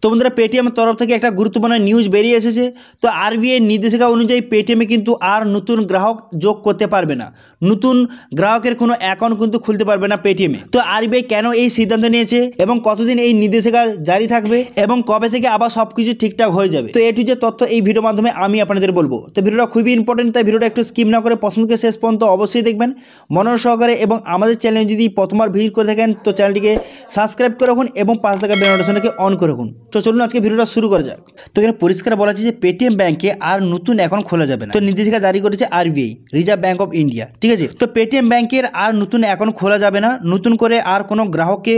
তো বন্ধুরা পেটিএমের তরফ থেকে একটা গুরুত্বপূর্ণ নিউজ বেরিয়ে এসেছে তো আরবিআই নির্দেশিকা অনুযায়ী পেটিএমে কিন্তু আর নতুন গ্রাহক যোগ করতে পারবে না নতুন গ্রাহকের কোনো অ্যাকাউন্ট কিন্তু খুলতে পারবে না পেটিএমে তো আরবিআই কেন এই সিদ্ধান্ত নিয়েছে এবং কতদিন এই নির্দেশিকা জারি থাকবে এবং কবে থেকে আবার সব কিছু ঠিকঠাক হয়ে যাবে তো এটি যে তথ্য এই ভিডিওর মাধ্যমে আমি আপনাদের বলবো তো ভিডিওটা খুবই ইম্পর্টেন্ট তাই ভিডিওটা একটু স্কিম না করে পছন্দকে শেষ পর্যন্ত অবশ্যই দেখবেন মনোর সহকারে এবং আমাদের চ্যানেল যদি প্রথমবার ভিজিট করে থাকেন তো চ্যানেলটিকে সাবস্ক্রাইব করে রাখুন এবং পাঁচ টাকা বেনোটেশনটাকে অন করে রাখুন তো চলুন আজকে ভিডিওটা শুরু করা যাক তো এখানে পরিষ্কার বলা আছে যে পেটিএম ব্যাংকে আর নতুন অ্যাকাউন্ট খোলা যাবে না তো নির্দেশিকা জারি করেছে RBI reserve bank of India ঠিক আছে তো পেটিএম ব্যাংকের আর নতুন অ্যাকাউন্ট খোলা যাবে না নতুন করে আর কোনো গ্রাহককে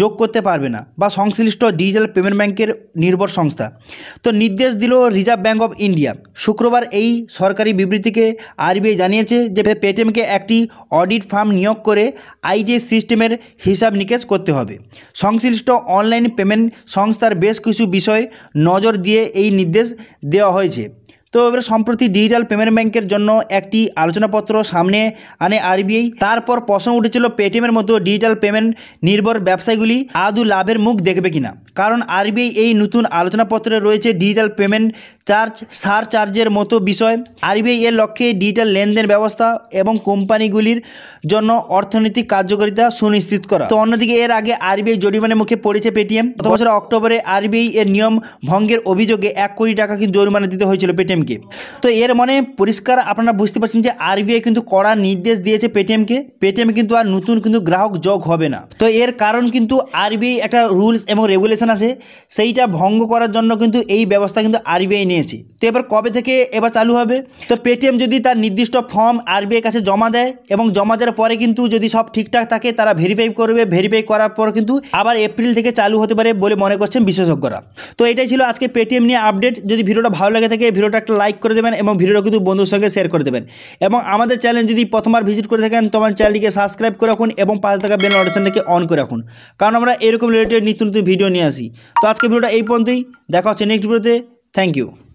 যোগ করতে পারবে না বা সংশ্লিষ্ট ডিজিটাল পেমেন্ট ব্যাংকের নির্ভর সংস্থা তো নির্দেশ দিল রিজার্ভ ব্যাঙ্ক অফ ইন্ডিয়া শুক্রবার এই সরকারি বিবৃতিকে আরবিআই জানিয়েছে যে পেটিএমকে একটি অডিট ফার্ম নিয়োগ করে আইটিএস সিস্টেমের হিসাব নিকেশ করতে হবে সংশ্লিষ্ট অনলাইন পেমেন্ট সংস্থার বেশ বেশ কিছু বিষয় নজর দিয়ে এই নির্দেশ দেওয়া হয়েছে তো এবার সম্প্রতি ডিজিটাল পেমেন্ট ব্যাংকের জন্য একটি আলোচনাপত্র সামনে আনে আরবিআই তারপর প্রশ্ন উঠেছিল পেটিএমের মতো ডিজিটাল পেমেন্ট নির্ভর ব্যবসায়গুলি আদু লাভের মুখ দেখবে কিনা কারণ আরবিআই এই নতুন আলোচনাপত্রে রয়েছে ডিজিটাল পেমেন্ট চার্জ সার চার্জের মতো বিষয় আরবিআই এর লক্ষ্যে ডিজিটাল লেনদেন ব্যবস্থা এবং কোম্পানিগুলির জন্য অর্থনৈতিক কার্যকারিতা সুনিশ্চিত করা তো অন্যদিকে এর আগে আরবিআই জরিমানের মুখে পড়েছে পেটিএম গত বছর অক্টোবরে আরবিআই এর নিয়ম ভঙ্গের অভিযোগে এক কোটি টাকা কি জরিমানা দিতে হয়েছিল পেটিএম পেটিএমকে তো এর মানে পরিষ্কার আপনারা বুঝতে পারছেন যে আরবিআই কিন্তু কড়া নির্দেশ দিয়েছে পেটিএমকে পেটিএম কিন্তু আর নতুন কিন্তু গ্রাহক যোগ হবে না তো এর কারণ কিন্তু আরবিআই একটা রুলস এবং রেগুলেশন আছে সেইটা ভঙ্গ করার জন্য কিন্তু এই ব্যবস্থা কিন্তু আরবিআই নিয়েছে তো এবার কবে থেকে এবার চালু হবে তো পেটিএম যদি তার নির্দিষ্ট ফর্ম আরবিআই কাছে জমা দেয় এবং জমা দেওয়ার পরে কিন্তু যদি সব ঠিকঠাক থাকে তারা ভেরিফাই করবে ভেরিফাই করার পর কিন্তু আবার এপ্রিল থেকে চালু হতে পারে বলে মনে করছেন বিশেষজ্ঞরা তো এটাই ছিল আজকে পেটিএম নিয়ে আপডেট যদি ভিডিওটা ভালো লাগে থাকে ভিডিওটা একটা লাইক করে দেবেন এবং ভিডিওটা কিন্তু বন্ধুর সঙ্গে শেয়ার করে দেবেন এবং আমাদের চ্যানেল যদি প্রথমবার ভিজিট করে থাকেন তোমার চ্যানেলটিকে সাবস্ক্রাইব করে রাখুন এবং পাঁচ টাকা বেল নোটিফিকেশনটাকে অন করে রাখুন কারণ আমরা এরকম রিলেটেড নিত্য নতুন ভিডিও নিয়ে আসি তো আজকে ভিডিওটা এই পর্যন্তই দেখা হচ্ছে নেক্সট ভিডিওতে থ্যাংক ইউ